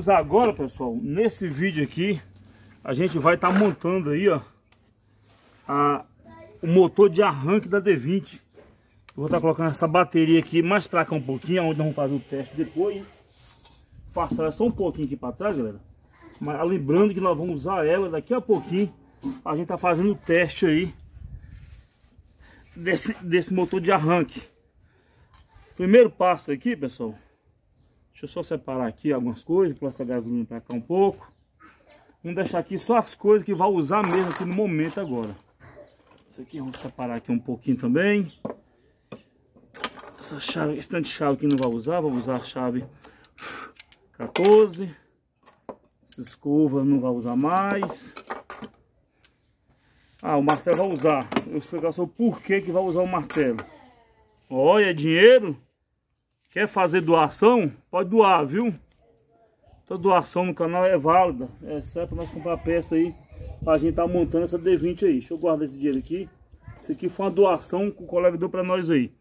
vamos agora, pessoal, nesse vídeo aqui, a gente vai estar tá montando aí, ó, a, o motor de arranque da D20. Eu vou estar tá colocando essa bateria aqui mais pra cá um pouquinho, onde nós vamos fazer o teste depois. Passar só um pouquinho aqui pra trás, galera. Mas lembrando que nós vamos usar ela daqui a pouquinho. A gente tá fazendo o teste aí desse, desse motor de arranque. Primeiro passo aqui, pessoal, Deixa eu só separar aqui algumas coisas, pôr essa gasolina para cá um pouco. Vamos deixar aqui só as coisas que vai usar mesmo aqui no momento agora. Isso aqui vamos separar aqui um pouquinho também. Essa chave, esse tanto de chave que não vai usar, vou usar a chave 14. Essa escova não vai usar mais. Ah, o martelo vai usar. Eu vou explicar só o porquê que vai usar o martelo. Olha, é dinheiro. Quer fazer doação? Pode doar, viu? Toda doação no canal é válida. É certo para nós comprar peça aí. Pra gente tá montando essa D20 aí. Deixa eu guardar esse dinheiro aqui. Isso aqui foi uma doação que o colega deu pra nós aí.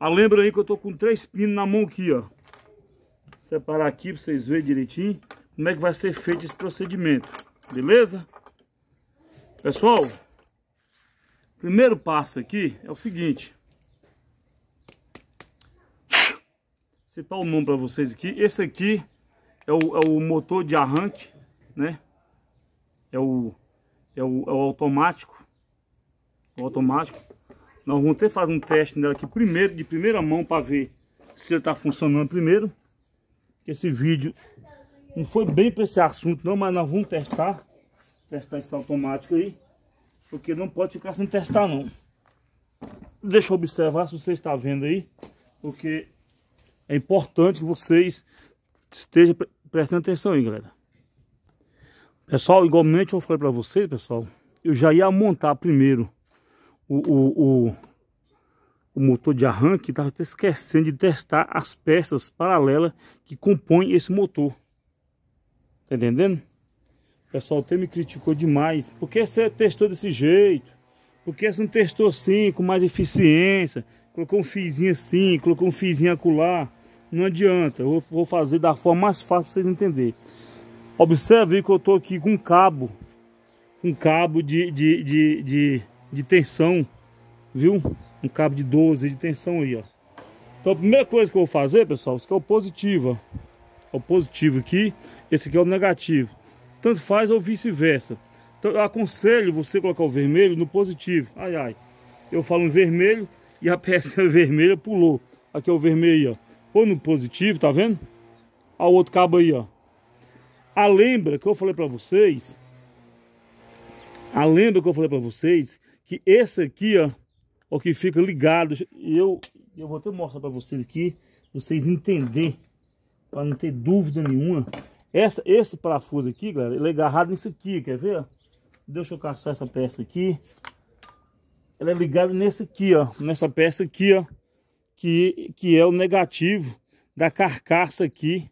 Ah, lembra aí que eu tô com três pinos na mão aqui, ó. Vou separar aqui pra vocês verem direitinho como é que vai ser feito esse procedimento. Beleza? Pessoal, primeiro passo aqui é o seguinte. citar o nome para vocês aqui. Esse aqui é o, é o, motor de arranque, né? É o, é o, é o automático. O automático. Nós vamos ter que fazer um teste nela aqui primeiro, de primeira mão, para ver se ele tá funcionando primeiro. Esse vídeo não foi bem para esse assunto não, mas nós vamos testar. Testar esse automático aí. Porque não pode ficar sem testar não. Deixa eu observar se você está vendo aí. Porque é importante que vocês estejam prestando atenção aí, galera. Pessoal, igualmente eu falei para vocês, pessoal, eu já ia montar primeiro o, o, o, o motor de arranque, estava esquecendo de testar as peças paralelas que compõem esse motor. Tá entendendo? pessoal até me criticou demais. Por que você testou desse jeito? Por que você não testou assim, com mais eficiência? Colocou um fiozinho assim, colocou um fiozinho acular não adianta. Eu vou fazer da forma mais fácil para vocês entenderem. Observe que eu estou aqui com um cabo, um cabo de, de, de, de, de tensão, viu? Um cabo de 12 de tensão aí, ó. Então a primeira coisa que eu vou fazer, pessoal, isso aqui é o positivo, ó. É o positivo aqui, esse aqui é o negativo. Tanto faz ou vice-versa. Então eu aconselho você colocar o vermelho no positivo. Ai, ai. Eu falo em vermelho e a peça vermelha pulou. Aqui é o vermelho, ó. Ou no positivo, tá vendo? Olha o outro cabo aí, ó. A ah, lembra que eu falei para vocês. A ah, lembra que eu falei para vocês. Que esse aqui, ó. O que fica ligado. eu, eu vou até mostrar para vocês aqui. Vocês entenderem. Para não ter dúvida nenhuma. Essa, esse parafuso aqui, galera. Ele é agarrado nisso aqui. Quer ver? Deixa eu caçar essa peça aqui. Ela é ligada nesse aqui, ó. Nessa peça aqui, ó que, que é o negativo da carcaça aqui,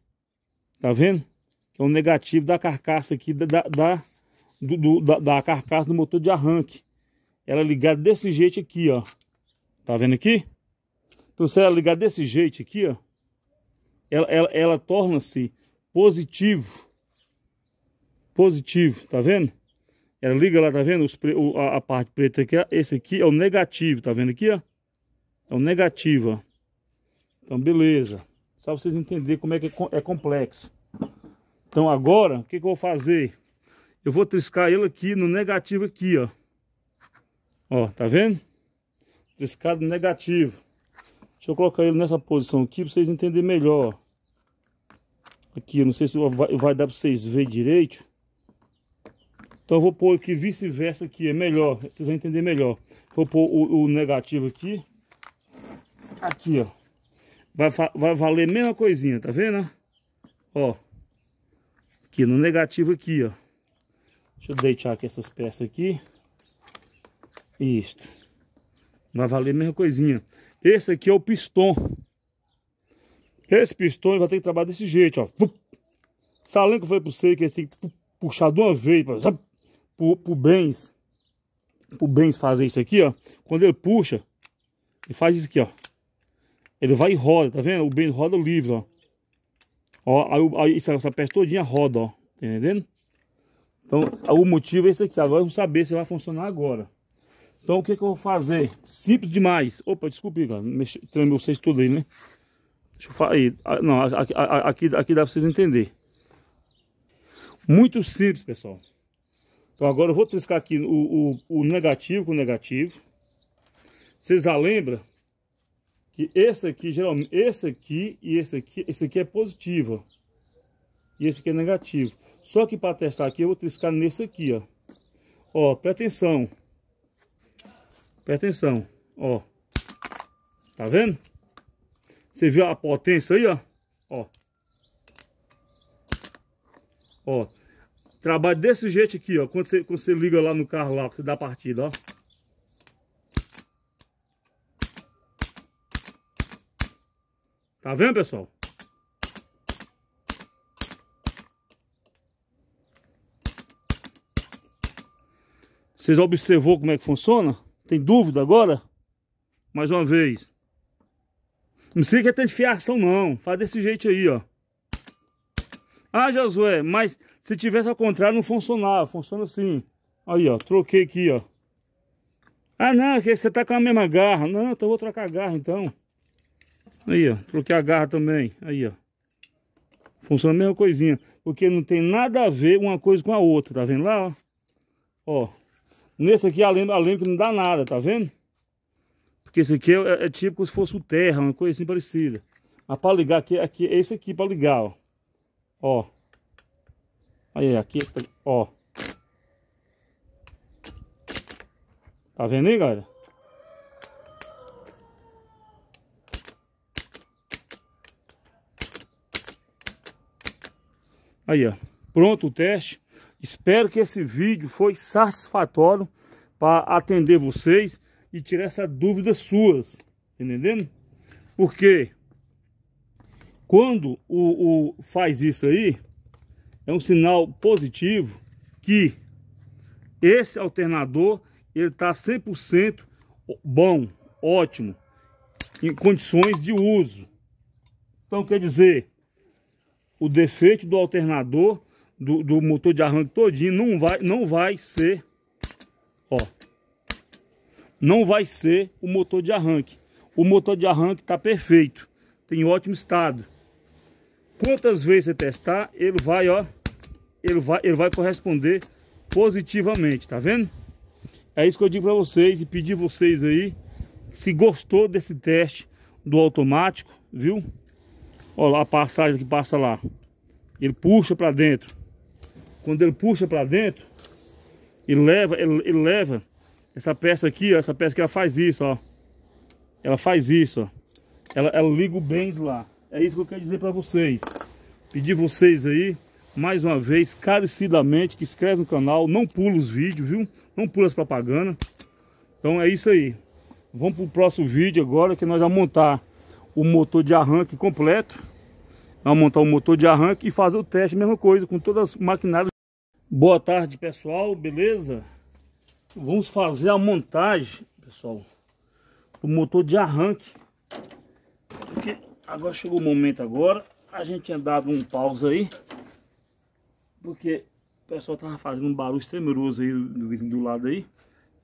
tá vendo? Que é o negativo da carcaça aqui, da, da, do, do, da, da carcaça do motor de arranque. Ela é ligada desse jeito aqui, ó. Tá vendo aqui? Então, se ela ligar desse jeito aqui, ó, ela, ela, ela torna-se positivo. Positivo, tá vendo? Ela liga lá, tá vendo? Os, a, a parte preta aqui, esse aqui é o negativo, tá vendo aqui, ó? Então, negativa. Então, beleza. Só vocês entenderem como é que é, é complexo. Então, agora, o que, que eu vou fazer? Eu vou triscar ele aqui no negativo aqui, ó. Ó, tá vendo? Triscado negativo. Deixa eu colocar ele nessa posição aqui para vocês entenderem melhor. Aqui, não sei se vai, vai dar para vocês verem direito. Então eu vou pôr aqui vice-versa aqui, é melhor, vocês vão entender melhor. Vou pôr o, o negativo aqui, Aqui, ó. Vai, vai valer a mesma coisinha, tá vendo? Ó. Aqui no negativo aqui, ó. Deixa eu deitar aqui essas peças aqui. Isto. Vai valer a mesma coisinha. Esse aqui é o pistão. Esse pistão vai ter que trabalhar desse jeito, ó. Salão que eu falei pra você que ele tem que puxar de uma vez, sabe? Pro, pro Benz. Pro bens fazer isso aqui, ó. Quando ele puxa, ele faz isso aqui, ó. Ele vai e roda, tá vendo? O bem roda o livro, ó. Ó, aí, aí essa, essa peça todinha roda, ó. Tá entendendo? Então, o motivo é esse aqui. Agora vamos saber se vai funcionar agora. Então, o que, que eu vou fazer? Simples demais. Opa, desculpe, cara. Mexi, vocês tudo aí, né? Deixa eu falar aí. Não, aqui, aqui, aqui dá pra vocês entenderem. Muito simples, pessoal. Então, agora eu vou triscar aqui o, o, o negativo com o negativo. Vocês já lembram que esse aqui, geralmente, esse aqui e esse aqui, esse aqui é positivo, e esse aqui é negativo. Só que para testar aqui, eu vou triscar nesse aqui, ó. Ó, presta atenção. Presta atenção, ó. Tá vendo? Você viu a potência aí, ó? Ó. Ó. Trabalho desse jeito aqui, ó. Quando você, quando você liga lá no carro lá, que você dá partida, ó. Tá vendo, pessoal? Vocês observou como é que funciona? Tem dúvida agora? Mais uma vez. Não sei que é tanto fiação não. Faz desse jeito aí, ó. Ah, Josué, mas se tivesse ao contrário não funcionava. Funciona assim. Aí, ó. Troquei aqui, ó. Ah, não, é que você tá com a mesma garra. Não, então eu vou trocar a garra, então. Aí, ó. Troquei a garra também. Aí, ó. Funciona a mesma coisinha. Porque não tem nada a ver uma coisa com a outra. Tá vendo lá, ó? Ó. Nesse aqui, a lembra, a lembra que não dá nada, tá vendo? Porque esse aqui é, é, é tipo como se fosse o terra, uma coisa assim parecida. Mas pra ligar aqui, aqui é esse aqui pra ligar, ó. Ó. Aí, aqui, ó. Tá vendo aí, galera? Aí, ó. Pronto o teste. Espero que esse vídeo foi satisfatório para atender vocês e tirar essa dúvida suas. Tá entendendo? Porque quando o, o faz isso aí, é um sinal positivo que esse alternador ele está 100% bom, ótimo, em condições de uso. Então quer dizer, o defeito do alternador, do, do motor de arranque todinho, não vai, não vai ser, ó, não vai ser o motor de arranque. O motor de arranque está perfeito, tem ótimo estado. Quantas vezes você testar, ele vai, ó, ele vai, ele vai corresponder positivamente, tá vendo? É isso que eu digo para vocês e pedir vocês aí, se gostou desse teste do automático, viu? Olha a passagem que passa lá. Ele puxa para dentro. Quando ele puxa para dentro, ele leva, ele, ele, leva essa peça aqui, ó, essa peça que ela faz isso, ó. Ela faz isso, ó. Ela, ela liga o bens lá. É isso que eu quero dizer para vocês. Pedir vocês aí, mais uma vez, carecidamente, que inscreve no canal. Não pula os vídeos, viu? Não pula as propagandas. Então é isso aí. Vamos pro próximo vídeo agora que nós vamos montar o motor de arranque completo. Vamos montar o um motor de arranque e fazer o teste, mesma coisa, com todas as maquinárias. Boa tarde, pessoal, beleza? Vamos fazer a montagem, pessoal, do motor de arranque. Porque agora chegou o momento agora, a gente tinha dado um pausa aí, porque o pessoal tava fazendo um barulho extremeroso aí do vizinho do lado aí.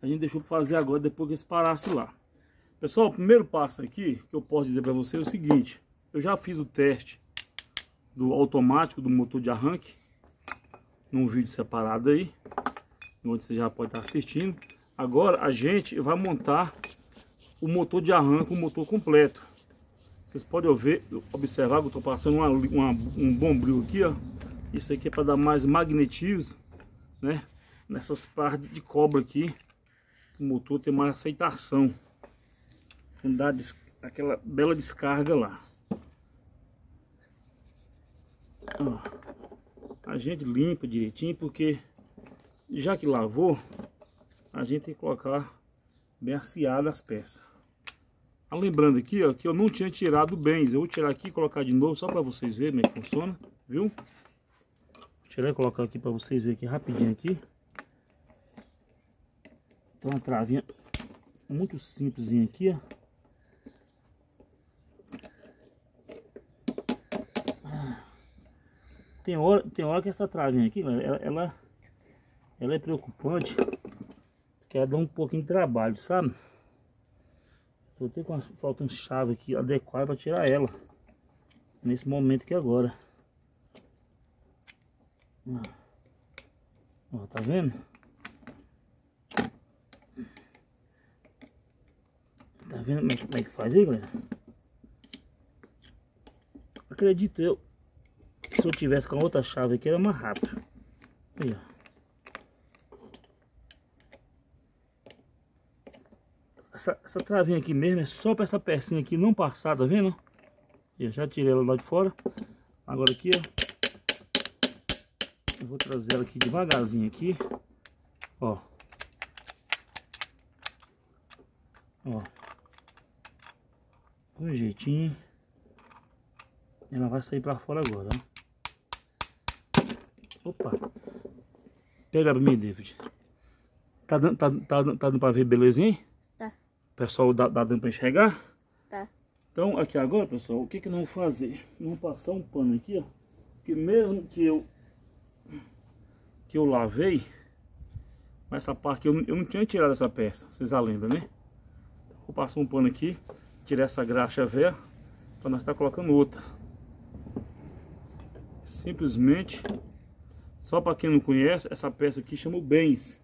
A gente deixou fazer agora, depois que eles parassem lá. Pessoal, o primeiro passo aqui que eu posso dizer para vocês é o seguinte. Eu já fiz o teste do automático do motor de arranque num vídeo separado aí onde você já pode estar assistindo agora a gente vai montar o motor de arranque o motor completo vocês podem ver, observar que eu estou passando uma, uma, um bombril aqui ó isso aqui é para dar mais magnetismo né nessas partes de cobra aqui o motor tem mais aceitação então dá aquela bela descarga lá Ó, a gente limpa direitinho porque já que lavou, a gente tem que colocar bem aciada as peças. Ah, lembrando aqui, ó, que eu não tinha tirado bens. Eu vou tirar aqui e colocar de novo só para vocês verem como é que funciona, viu? Vou tirar e colocar aqui para vocês verem aqui rapidinho aqui. Então uma travinha muito simplesinha aqui, ó. Tem hora, tem hora que essa travinha aqui, ela, ela, ela é preocupante, porque ela dá um pouquinho de trabalho, sabe? Tô até com faltando chave aqui adequada para tirar ela. Nesse momento aqui agora. Ó, tá vendo? Tá vendo como é, que é faz aí, galera? Acredito eu se eu tivesse com outra chave aqui, era mais rápido. Aí, essa, essa, travinha aqui mesmo é só para essa pecinha aqui não passar, tá vendo? Eu já tirei ela lá de fora. Agora aqui, ó. Eu vou trazer ela aqui devagarzinho aqui. Ó. Ó. um jeitinho. Ela vai sair para fora agora, ó. Opa. Pega pra mim, David. Tá dando, tá, tá, tá dando pra ver belezinha? Tá. O pessoal dá, dá dando pra enxergar? Tá. Então, aqui agora, pessoal, o que que nós vamos fazer? Vamos passar um pano aqui, ó. Porque mesmo que eu... Que eu lavei... Mas essa parte eu, eu não tinha tirado essa peça. Vocês já lembram, né? Então, vou passar um pano aqui. Tirar essa graxa velha. Pra nós estar tá colocando outra. Simplesmente só para quem não conhece, essa peça aqui chama o Bens.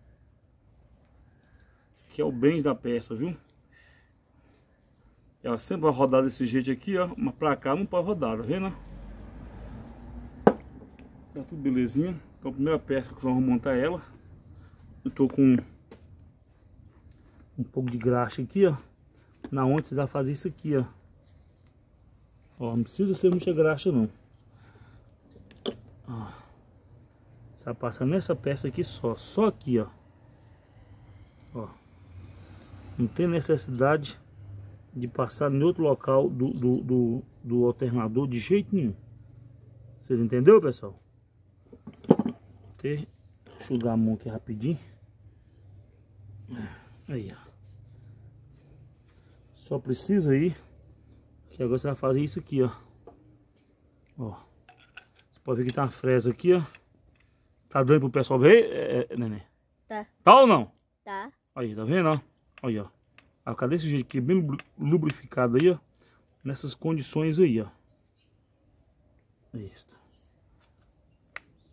Que é o Bens da peça, viu? Ela sempre vai rodar desse jeito aqui, ó. Mas pra cá não pode rodar, tá vendo? Tá tudo belezinha. Então a primeira peça que nós vamos montar ela. Eu tô com um pouco de graxa aqui, ó. Na onde precisar fazer isso aqui, ó. Ó, não precisa ser muita graxa não. Só tá passa nessa peça aqui só, só aqui, ó. ó. Não tem necessidade de passar em outro local do, do, do, do alternador de jeito nenhum. Vocês entenderam, pessoal? Deixa eu enxugar a mão aqui rapidinho. Aí, ó. Só precisa aí que agora você vai fazer isso aqui, ó. Ó. Você pode ver que tá uma fresa aqui, ó. Tá dando pro pessoal ver, é, é, é, neném? Tá. Tá ou não? Tá. Aí, tá vendo, ó? Aí, ó. Ah, cadê desse jeito aqui, bem lubrificado aí, ó. Nessas condições aí, ó. É isso.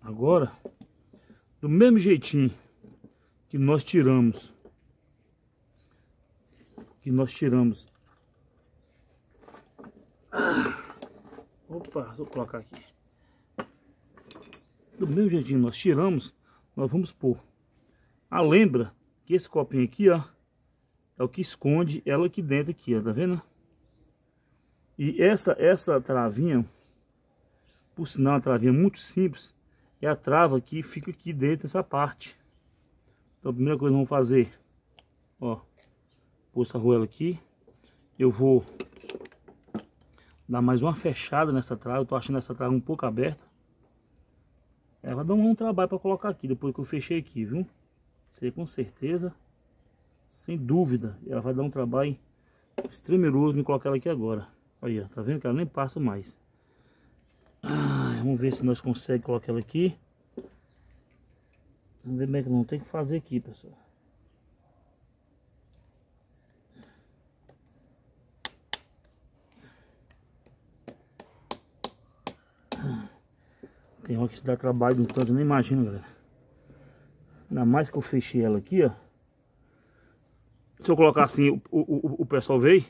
Agora, do mesmo jeitinho que nós tiramos, que nós tiramos. Ah, opa, vou colocar aqui do mesmo jeitinho nós tiramos, nós vamos pôr a ah, lembra, que esse copinho aqui, ó, é o que esconde ela aqui dentro aqui, ó, tá vendo? E essa, essa travinha, por sinal, uma travinha muito simples, é a trava que fica aqui dentro dessa parte. Então a primeira coisa que vamos fazer, ó, pôr essa arruela aqui, eu vou dar mais uma fechada nessa trava, eu tô achando essa trava um pouco aberta ela é, vai dar um trabalho para colocar aqui, depois que eu fechei aqui, viu? Sei com certeza, sem dúvida, ela vai dar um trabalho extremeroso em colocar ela aqui agora. Olha, tá vendo que ela nem passa mais. Ah, vamos ver se nós conseguimos colocar ela aqui. Vamos ver como é que não tem que fazer aqui, pessoal. Tem hora que isso dá trabalho, no caso, eu nem imagino, galera. Ainda mais que eu fechei ela aqui, ó. Se eu colocar assim, o, o, o pessoal veio.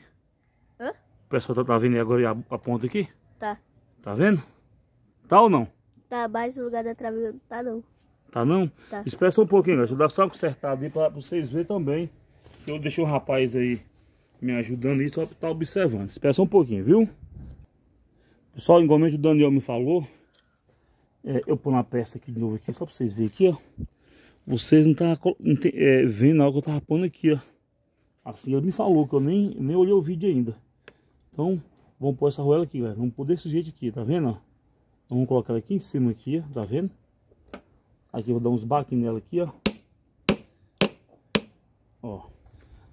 Hã? O pessoal tá, tá vendo agora a, a, ponta aqui? Tá. Tá vendo? Tá ou não? Tá, mais o lugar da trave tá não. Tá não? Tá. um pouquinho, galera. Deixa eu dar só uma aí pra, pra vocês verem também. Eu deixei o rapaz aí me ajudando aí só pra estar tá observando. Espeça um pouquinho, viu? Pessoal, igualmente o Daniel me falou, é, eu pôr uma peça aqui de novo aqui, só pra vocês verem aqui, ó. Vocês não tá é, vendo algo que eu tava pondo aqui, ó. Assim ele me falou, que eu nem, nem olhei o vídeo ainda. Então, vamos pôr essa roela aqui, galera. Vamos pôr desse jeito aqui, tá vendo, ó? Então, vamos colocar ela aqui em cima aqui, ó. Tá vendo? Aqui vou dar uns baques nela aqui, ó. Ó.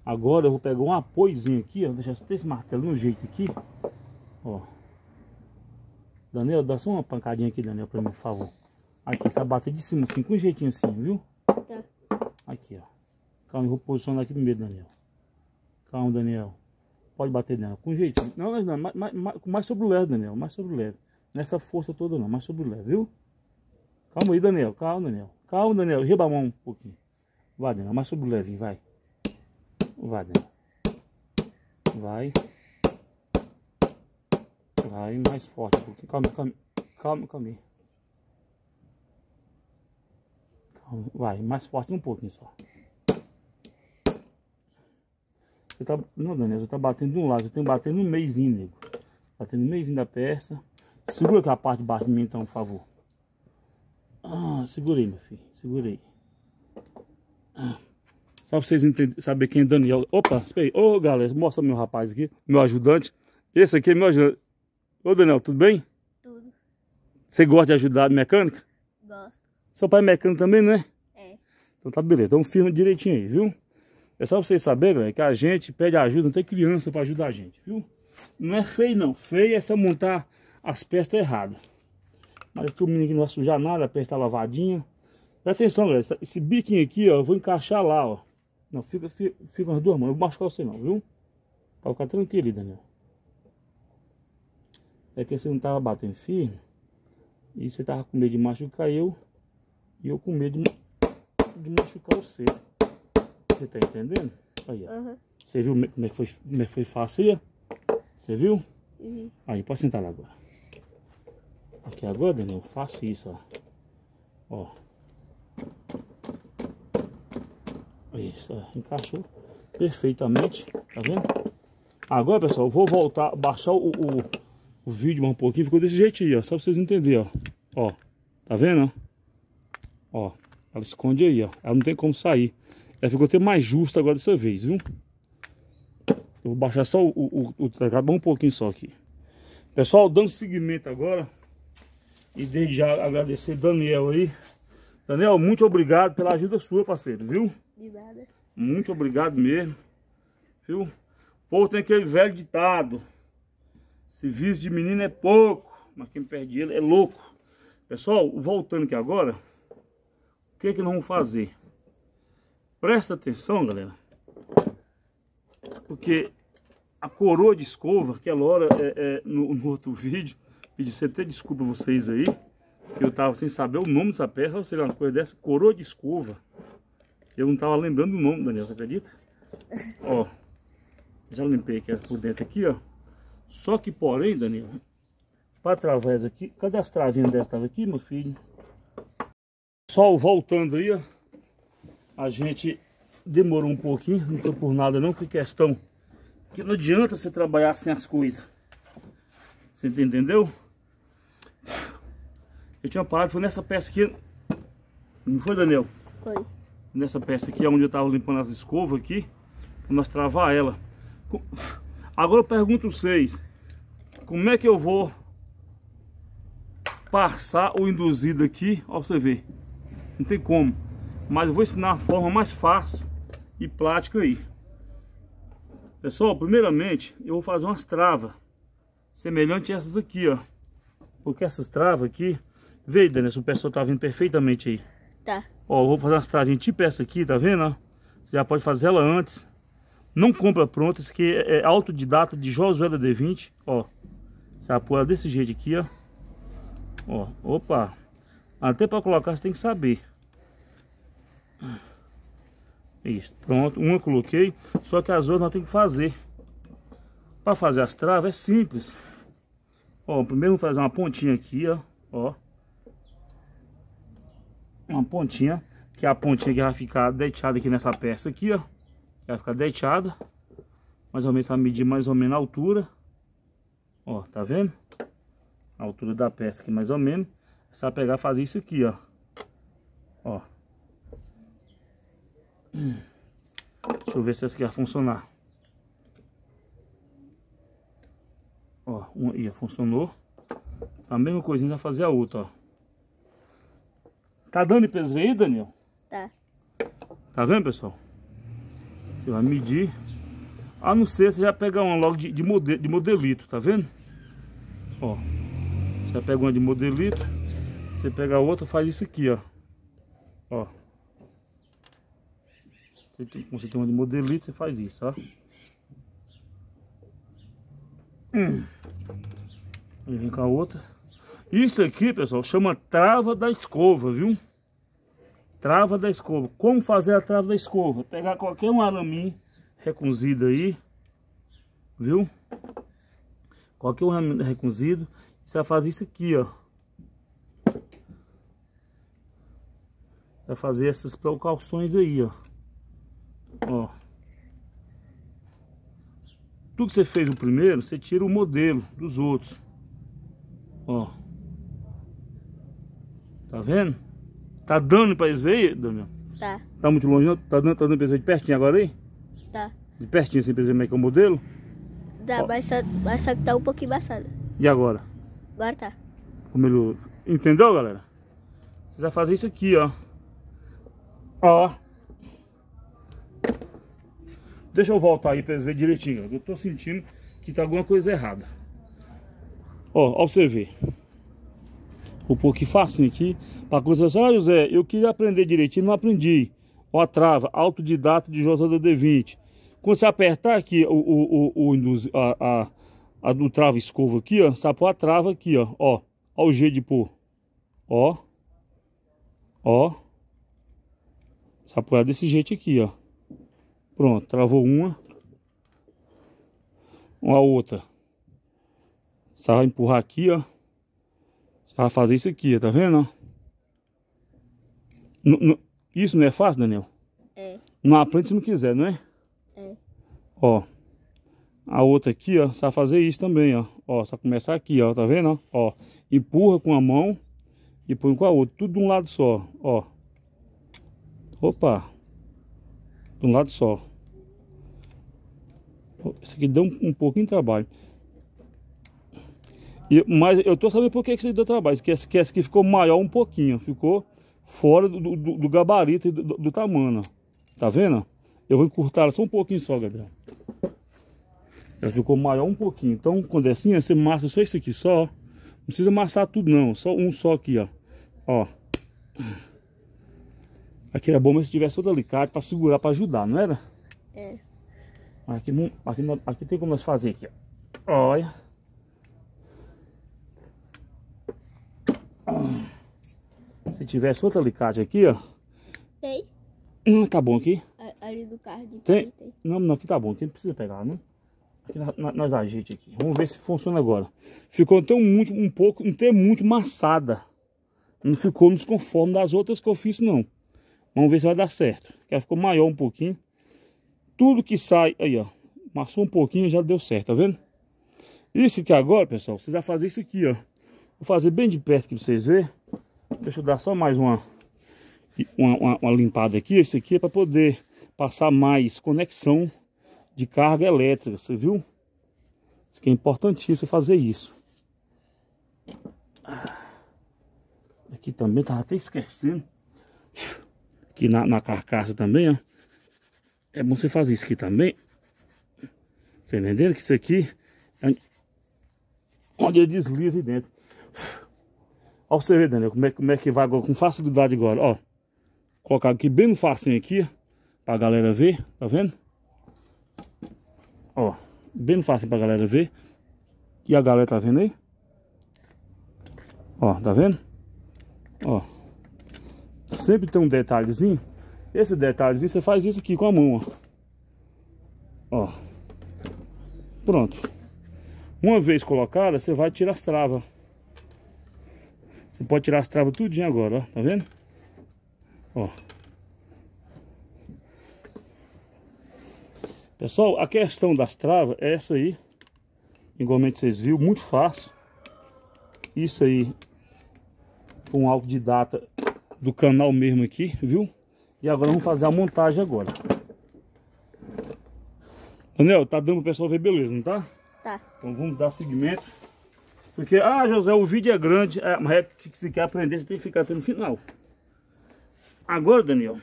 Agora eu vou pegar um apoiozinho aqui, ó. Deixar esse martelo no jeito aqui. Ó. Daniel, dá só uma pancadinha aqui, Daniel, pra mim, por favor. Aqui, vai bater de cima, assim, com um jeitinho assim, viu? Tá. Aqui, ó. Calma, eu vou posicionar aqui primeiro, Daniel. Calma, Daniel. Pode bater, Daniel. Com jeitinho. Não, não, não. Mais, mais, mais sobre o leve, Daniel. Mais sobre o leve. Nessa é força toda, não. Mais sobre o leve, viu? Calma aí, Daniel. Calma, Daniel. Calma, Daniel. Riba a mão um pouquinho. Vai, Daniel. Mais sobre o leve, vai. Vai, Daniel. Vai. Aí mais forte um pouquinho. Calma, calma. Calma, calma. calma. Vai, mais forte um pouquinho só. Você tá, não, Daniel, você tá batendo de um lado, você tem batendo no meizinho, nego. Batendo no meizinho da peça. Segura aqui a parte de baixo de mim, então, por favor. Ah, segurei, meu filho. Segurei. Ah. Só pra vocês entenderem, saber quem é Daniel. Opa, espera aí. Ô, galera, mostra meu rapaz aqui, meu ajudante. Esse aqui é meu ajudante. Ô, Daniel, tudo bem? Tudo. Você gosta de ajudar de mecânica? Gosto. Seu pai é mecânico também, né? É. Então tá beleza, então firma direitinho aí, viu? É só pra vocês saberem, velho, que a gente pede ajuda, não tem criança pra ajudar a gente, viu? Não é feio não, feio é só montar as peças tá erradas. Mas o menino aqui não vai sujar nada, a peça tá lavadinha. Presta atenção, galera, esse biquinho aqui, ó, eu vou encaixar lá, ó. Não, fica, fica, fica as duas mãos, eu vou machucar você não, viu? Pra ficar tranquilo, Daniel é que você não tava batendo firme e você tava com medo de machucar eu e eu com medo de, machucar você. Você tá entendendo? Aí, ó. Uhum. Você viu como é que foi, como é que foi fácil aí? Você viu? Uhum. Aí, pode sentar lá agora. Aqui agora, Daniel, eu faço isso, ó. Ó. Isso, ó. encaixou perfeitamente, tá vendo? Agora, pessoal, eu vou voltar, baixar o, o o vídeo mais um pouquinho, ficou desse jeito aí, ó. Só pra vocês entenderem, ó. Ó, tá vendo? Ó, ela esconde aí, ó. Ela não tem como sair. Ela ficou até mais justa agora dessa vez, viu? Eu vou baixar só o, o, um pouquinho só aqui. Pessoal, dando seguimento agora. E desde já agradecer Daniel aí. Daniel, muito obrigado pela ajuda sua, parceiro, viu? Muito obrigado mesmo. Viu? O povo tem aquele velho ditado. Esse vício de menino é pouco, mas quem perde ele é louco. Pessoal, voltando aqui agora, o que é que nós vamos fazer? Presta atenção, galera. Porque a coroa de escova, aquela hora é, é, no, no, outro vídeo, pedi até desculpa vocês aí, que eu tava sem saber o nome dessa peça, ou seja, uma coisa dessa, coroa de escova. Eu não tava lembrando o nome, Daniel, você acredita? ó, já limpei aqui por dentro aqui, ó. Só que, porém, Daniel, para através aqui, cadê as travinhas dessa aqui, meu filho? Só voltando aí, ó. A gente demorou um pouquinho, não foi por nada não, foi questão que não adianta você trabalhar sem as coisas. Você entendeu? Eu tinha parado, foi nessa peça aqui, não foi, Daniel? Foi. Nessa peça aqui, é onde eu tava limpando as escovas aqui, pra nós travar ela. Com... Agora eu pergunto vocês, como é que eu vou passar o induzido aqui, ó, você ver. Não tem como. Mas eu vou ensinar a forma mais fácil e prática aí. Pessoal, primeiramente eu vou fazer umas travas semelhante a essas aqui, ó. Porque essas travas aqui, veio, Denise, o pessoal tá vendo perfeitamente aí. Tá. Ó, eu vou fazer umas travinhas tipo essa aqui, tá vendo? Ó? Você já pode fazer ela antes não compra pronto, isso aqui é, é autodidata de Josué da D20, ó. Você apoia desse jeito aqui, ó. Ó, opa. Até para colocar você tem que saber. Isso, pronto. Uma coloquei, só que as outras nós temos que fazer. Para fazer as travas é simples. Ó, primeiro vamos fazer uma pontinha aqui, ó. Ó. Uma pontinha, que é a pontinha que vai ficar deitada aqui nessa peça aqui, ó. Vai ficar deitada. Mais ou menos, vai medir mais ou menos a altura. Ó, tá vendo? A altura da peça aqui, mais ou menos. Você é só pegar e fazer isso aqui, ó. Ó. Deixa eu ver se essa aqui vai funcionar. Ó, uma ia, funcionou. A mesma coisinha vai fazer a outra, ó. Tá dando peso aí, Daniel? Tá. Tá vendo, pessoal? Você vai medir. A não ser você já pegar uma logo de, de, de modelito, tá vendo? Ó. Você pega uma de modelito. Você pega a outra, faz isso aqui, ó. Ó. Você tem, você tem uma de modelito, você faz isso, ó. Hum. Aí vem com a outra. Isso aqui, pessoal, chama trava da escova, viu? Trava da escova. Como fazer a trava da escova? Pegar qualquer um arame recunzido aí, viu? Qualquer um recunzido. Você vai fazer isso aqui, ó. vai fazer essas precauções aí, ó. Ó. Tudo que você fez o primeiro, você tira o modelo dos outros. Ó. Tá vendo? Tá dando pra eles verem, Daniel? Tá. Tá muito longe não? Tá dando, tá dando pra eles verem de pertinho agora aí? Tá. De pertinho assim pra eles verem como é que é o modelo? Dá, mas só, mas só que tá um pouquinho embaçado. E agora? Agora tá. Como ele... Entendeu, galera? Vocês vão fazer isso aqui, ó. Ó. Deixa eu voltar aí pra eles verem direitinho. Eu tô sentindo que tá alguma coisa errada. Ó, observei o pouquinho facinho assim aqui, para coisas assim, ah, José, eu queria aprender direitinho, não aprendi. Ó a trava, autodidata de Josador D20. Quando você apertar aqui o, o, o, o a, a, a, do trava escova aqui, ó, sapo a trava aqui, ó, ó, ó o G de pôr, ó, ó, sapou desse jeito aqui, ó. Pronto, travou uma, uma outra. Você vai empurrar aqui, ó. Ela fazer isso aqui, tá vendo? não isso não é fácil, Daniel? É. Não aprende se não quiser, não é? É. Ó. A outra aqui, ó, só fazer isso também, ó. Ó, só começar aqui, ó, tá vendo? Ó, empurra com a mão e põe com a outra. Tudo de um lado só, ó. Opa. De um lado só. Isso aqui deu um, um pouquinho de trabalho. E, mas eu tô sabendo por que, que isso deu trabalho. Que esse que aqui ficou maior um pouquinho. Ficou fora do, do, do gabarito e do, do, tamanho. Tá vendo? Eu vou encurtar ela só um pouquinho só, Gabriel. Ela ficou maior um pouquinho. Então, quando é assim, é, você massa só isso aqui só. Não precisa amassar tudo não. Só um só aqui, ó. Ó. Aqui era bom mas se tivesse outro alicate para segurar, para ajudar, não era? É. Aqui, não, aqui, aqui tem como nós fazer aqui, ó. Olha. tivesse outro alicate aqui, ó. Tem. Hum, tá bom aqui? Ali carro de tem. tem. Não, não, aqui tá bom. Aqui não precisa pegar, né? Aqui nós, nós ajeite aqui. Vamos ver se funciona agora. Ficou até muito, um pouco, não tem muito massada Não ficou nos conforme das outras que eu fiz, não. Vamos ver se vai dar certo. Ela ficou maior um pouquinho. Tudo que sai, aí ó, massou um pouquinho já deu certo, tá vendo? Isso que agora, pessoal, vocês vão fazer isso aqui, ó. Vou fazer bem de perto aqui pra vocês verem. Deixa eu dar só mais uma, uma, uma, uma limpada aqui. Esse aqui é para poder passar mais conexão de carga elétrica, você viu? Isso aqui é importantíssimo fazer isso. Aqui também, tava até esquecendo. Aqui na, na carcaça também, ó. É bom você fazer isso aqui também. Você tá entendendo que isso aqui é onde ele desliza dentro. Ó, você ver, Daniel, como é, como é que vai agora, com facilidade agora, ó. Colocar aqui bem no facinho aqui, pra galera ver, tá vendo? Ó, bem no facinho pra galera ver. E a galera tá vendo aí? Ó, tá vendo? Ó. Sempre tem um detalhezinho. Esse detalhezinho, você faz isso aqui com a mão, ó. Ó. Pronto. Uma vez colocada, você vai tirar as travas. Você pode tirar as travas tudinho agora, ó. Tá vendo? Ó. Pessoal, a questão das travas é essa aí. Igualmente vocês viram, muito fácil. Isso aí com um autodidata do canal mesmo aqui, viu? E agora vamos fazer a montagem agora. Daniel, tá dando o pessoal ver beleza, não tá? Tá. Então vamos dar seguimento. Porque, ah, José, o vídeo é grande, é, mas é que se quer aprender, você tem que ficar até no final. Agora, Daniel,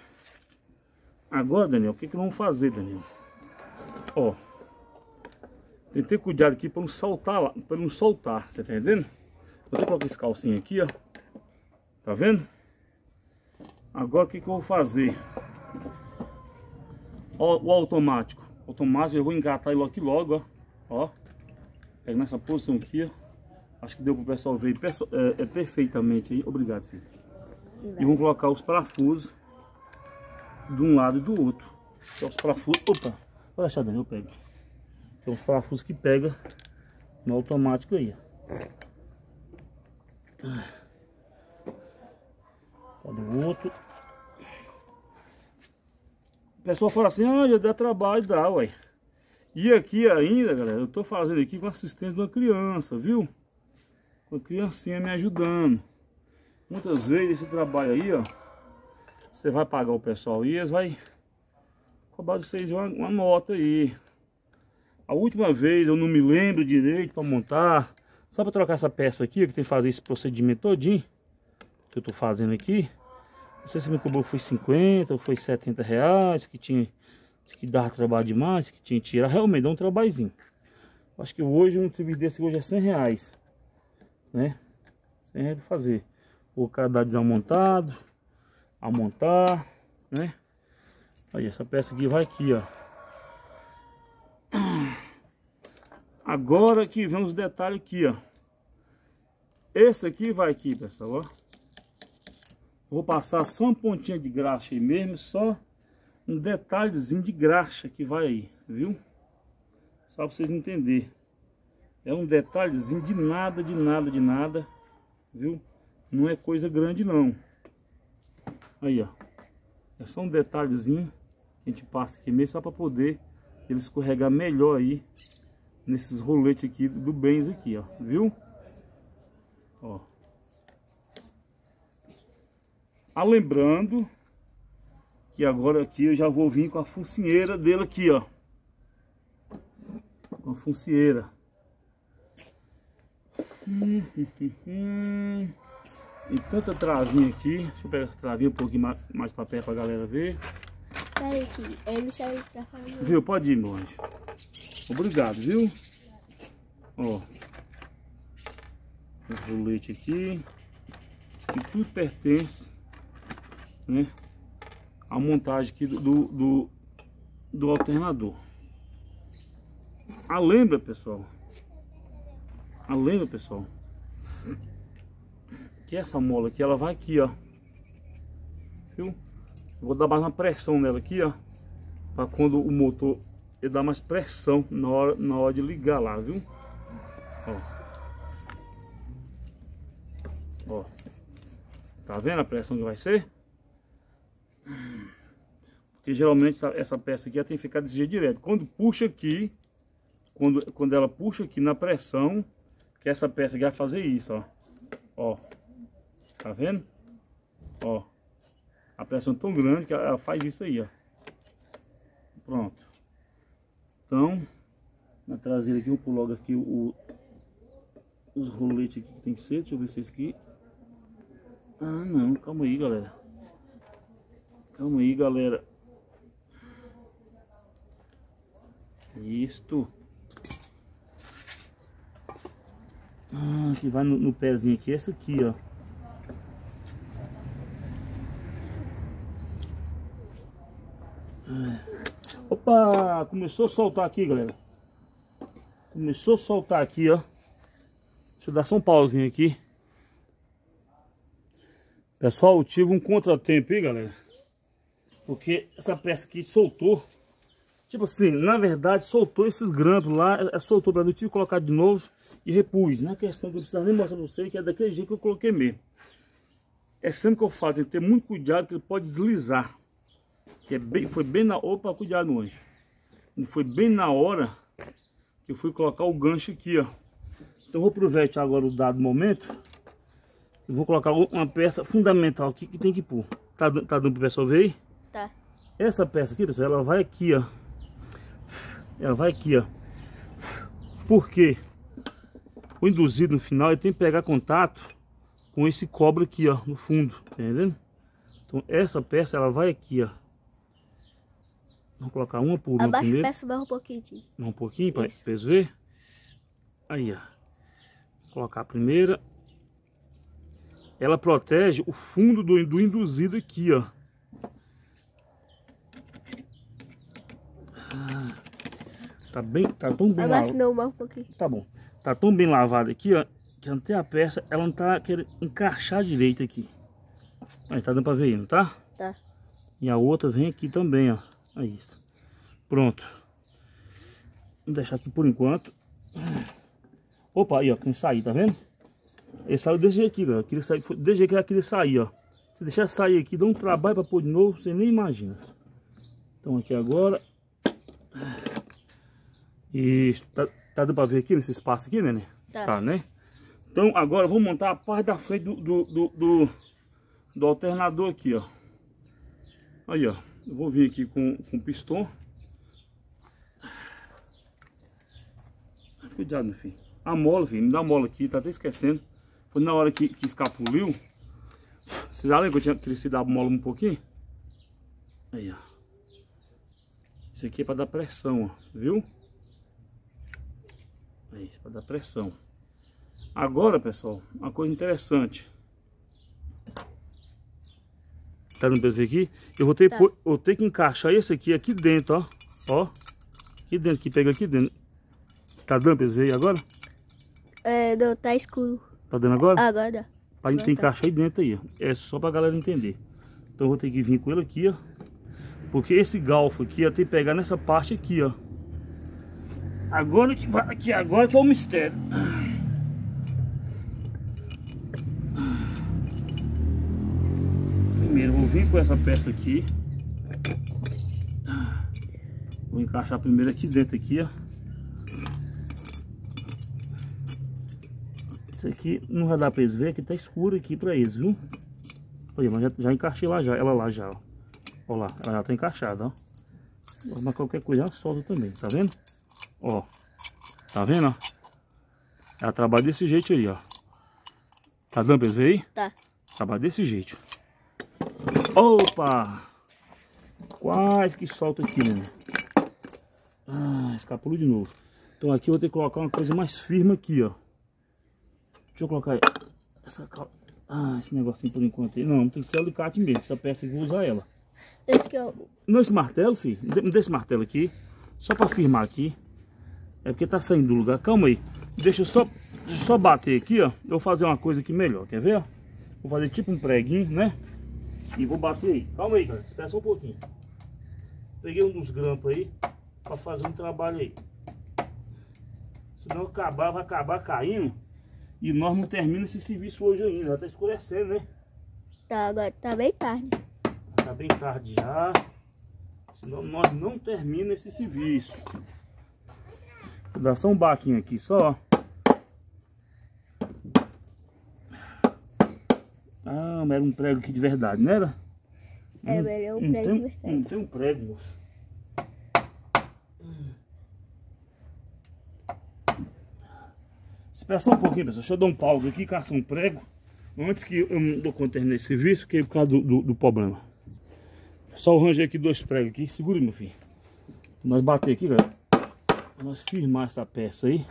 agora, Daniel, o que, que nós vamos fazer, Daniel? Ó, tem que ter cuidado aqui para não saltar, para não soltar, você tá entendendo? Vou até colocar esse calcinho aqui, ó. Tá vendo? Agora o que, que eu vou fazer? Ó, o automático. Automático, eu vou engatar ele aqui logo, ó. Ó. Pega nessa posição aqui, ó. Acho que deu para o pessoal ver é, é perfeitamente aí. Obrigado, filho. E vamos colocar os parafusos de um lado e do outro. Então, os parafusos... Opa! Vou deixar dentro, eu pego. Então, os parafusos que pega no automático aí, do ah. outro. O pessoal fala assim, ah, já dá trabalho, dá, ué. E aqui ainda, galera, eu tô fazendo aqui com assistência de uma criança, viu? uma criancinha me ajudando. Muitas vezes esse trabalho aí, ó, você vai pagar o pessoal e eles vai cobrar de vocês uma, uma nota aí. A última vez eu não me lembro direito para montar, só para trocar essa peça aqui, que tem que fazer esse procedimento todinho, que eu tô fazendo aqui. Não sei se me cobrou foi 50 ou foi 70 reais, que tinha que dar trabalho demais, que tinha que tirar, realmente dá um trabalhozinho. Acho que hoje um TV desse hoje é 100 reais né? Sem fazer. o dar desamontado, amontar, né? Aí essa peça aqui vai aqui, ó. Agora que vem os detalhes aqui, ó. Esse aqui vai aqui, pessoal, ó. Vou passar só uma pontinha de graxa aí mesmo, só um detalhezinho de graxa que vai aí, viu? Só pra vocês entenderem. É um detalhezinho de nada, de nada, de nada, viu? Não é coisa grande não. Aí, ó. É só um detalhezinho que a gente passa aqui mesmo só para poder ele escorregar melhor aí nesses roletes aqui do Benz aqui, ó, viu? Ó. Ah, lembrando que agora aqui eu já vou vir com a focinheira dele aqui, ó. Com a focinheira. E tanta travinha aqui. Deixa eu pegar essa travinha um pouquinho mais, mais pra perto pra galera ver. Peraí, Ele saiu pra fazer. Viu? Pode ir, meu anjo. Obrigado, viu? Ó. O rolete aqui. E tudo pertence, né? A montagem aqui do, do, do, do alternador. A ah, lembra, pessoal, a lenda, pessoal. Que essa mola aqui, ela vai aqui, ó. Viu? Eu vou dar mais uma pressão nela aqui, ó. Pra quando o motor ele dá mais pressão na hora, na hora de ligar lá, viu? Ó. Ó. Tá vendo a pressão que vai ser? Porque geralmente essa peça aqui tem que ficar desse jeito direto. Quando puxa aqui, quando, quando ela puxa aqui na pressão, que essa peça aqui vai fazer isso, ó. Ó. Tá vendo? Ó. A pressão é tão grande que ela faz isso aí, ó. Pronto. Então, na traseira aqui, eu pulo logo aqui o, os roletes aqui que tem que ser. Deixa eu ver se esse é aqui. Ah, não. Calma aí, galera. Calma aí, galera. Isto. ah, que vai no, no pezinho aqui, essa aqui, ó. É. Opa, começou a soltar aqui, galera. Começou a soltar aqui, ó. Deixa eu dar só um pauzinho aqui. Pessoal, eu tive um contratempo aí, galera. Porque essa peça aqui soltou. Tipo assim, na verdade, soltou esses grampos lá. É, soltou, eu tive que colocar de novo e repus. Não né? é questão que eu precisava nem mostrar para você, que é daquele jeito que eu coloquei mesmo. É sempre que eu falo, tem que ter muito cuidado que ele pode deslizar. Que é bem, foi bem na... Opa, cuidado no anjo. Foi bem na hora que eu fui colocar o gancho aqui, ó. Então eu vou aproveitar agora o dado momento. Eu vou colocar uma peça fundamental aqui que tem que pôr. Tá, tá dando pro pessoal ver aí? Tá. Essa peça aqui, pessoal, ela vai aqui, ó. Ela vai aqui, ó. Por quê? o induzido no final ele tem que pegar contato com esse cobre aqui, ó, no fundo, tá entendendo? Então essa peça ela vai aqui, ó. Vamos colocar uma por uma Abaixa primeiro. Abaixa mais um pouquinho. Um pouquinho para vocês verem. Aí, ó. Vou colocar a primeira. Ela protege o fundo do, do induzido aqui, ó. Ah, tá bem, tá tão bom. Abaixa não, mais um pouquinho. Tá bom. Tá tão bem lavada aqui, ó, que até a peça ela não tá querendo encaixar direito aqui. mas tá dando pra ver aí, não tá? Tá. E a outra vem aqui também, ó. É isso. Pronto. Vou deixar aqui por enquanto. Opa, aí ó, quem sair, tá vendo? Ele saiu desse jeito aqui, velho. Queria sair, desse jeito que ele queria sair, ó. Se deixar sair aqui, dá um trabalho pra pôr de novo, você nem imagina. Então aqui agora. Isso, tá, Tá dando pra ver aqui nesse espaço aqui, Nenê? Tá. tá né? Então agora vou montar a parte da frente do, do, do, do, do alternador aqui, ó. Aí, ó. Eu vou vir aqui com, com pistão. Cuidado, meu filho. A mola, filho. Me dá a mola aqui, tá até esquecendo. Foi na hora que, que escapuliu. Vocês lembram que eu tinha crescido a mola um pouquinho? Aí, ó. Isso aqui é pra dar pressão, ó. Viu? É para dar pressão. Agora, pessoal, uma coisa interessante. Tá dando pra ver aqui? Eu vou ter, tá. pô, eu ter que encaixar esse aqui aqui dentro, ó. Ó. Aqui dentro, que pega aqui dentro. Tá dando pra ver agora? É, não, tá escuro. Tá dando agora? Ah, agora dá. A gente tem que tá. encaixar aí dentro aí, ó. É só pra galera entender. Então eu vou ter que vir com ele aqui, ó. Porque esse galfo aqui, ó, tem que pegar nessa parte aqui, ó. Agora que, que agora que é o um mistério. Primeiro vou vir com essa peça aqui. Vou encaixar primeiro aqui dentro aqui, ó. Isso aqui não vai dar pra eles verem, que tá escuro aqui pra eles, viu? Olha, mas já, já encaixei lá já, ela lá já, ó. Olha lá, ela já tá encaixada, ó. Mas qualquer coisa ela solta também, tá vendo? Ó. Tá vendo? Ela trabalha desse jeito aí, ó. Tá dando pra ver aí? Tá. Trabalha desse jeito. Opa! Quase que solta aqui, né? Ah, escapulou de novo. Então aqui eu vou ter que colocar uma coisa mais firme aqui, ó. Deixa eu colocar essa Ah, esse negocinho por enquanto aí. Não, tem que ser alicate mesmo. Essa peça eu vou usar ela. Esse que é o... Não, esse martelo, filho. Não desse martelo aqui. Só pra firmar aqui. É porque tá saindo do lugar. Calma aí. Deixa eu só, deixa eu só bater aqui, ó. Eu vou fazer uma coisa aqui melhor, quer ver? Vou fazer tipo um preguinho, né? E vou bater aí. Calma aí, galera. Espera só um pouquinho. Peguei um dos grampos aí pra fazer um trabalho aí. Senão acabar, vai acabar caindo. E nós não terminamos esse serviço hoje ainda. Já tá escurecendo, né? Tá, agora tá bem tarde. Tá bem tarde já. Senão nós não terminamos esse serviço. Dá só um baquinho aqui, só, Ah, mas era um prego aqui de verdade, não era? Era, é um hum, prego tem, de verdade. Não hum, tem um prego, moço. Espera só um pouquinho, pessoal. Deixa eu dar um pause aqui, caça um prego. Antes que eu não dou conta nesse serviço, porque é por causa do, do, do problema. Só arranjei aqui dois pregos aqui. Segura, meu filho. Nós bater aqui, galera nós firmar essa peça aí.